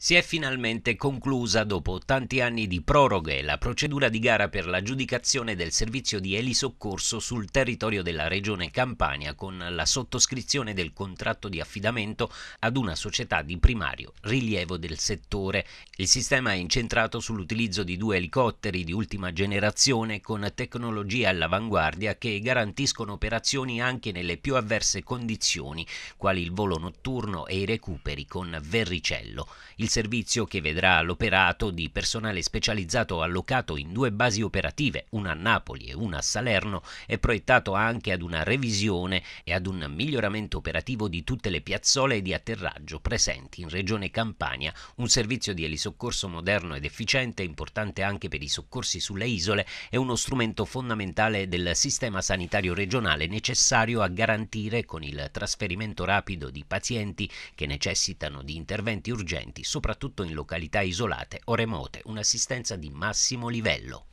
Si è finalmente conclusa, dopo tanti anni di proroghe, la procedura di gara per l'aggiudicazione del servizio di elisoccorso sul territorio della regione Campania con la sottoscrizione del contratto di affidamento ad una società di primario rilievo del settore. Il sistema è incentrato sull'utilizzo di due elicotteri di ultima generazione con tecnologie all'avanguardia che garantiscono operazioni anche nelle più avverse condizioni, quali il volo notturno e i recuperi con verricello. Il il servizio che vedrà l'operato di personale specializzato allocato in due basi operative, una a Napoli e una a Salerno, è proiettato anche ad una revisione e ad un miglioramento operativo di tutte le piazzole di atterraggio presenti in Regione Campania, un servizio di elisoccorso moderno ed efficiente, importante anche per i soccorsi sulle isole, è uno strumento fondamentale del sistema sanitario regionale necessario a garantire con il trasferimento rapido di pazienti che necessitano di interventi urgenti soprattutto in località isolate o remote, un'assistenza di massimo livello.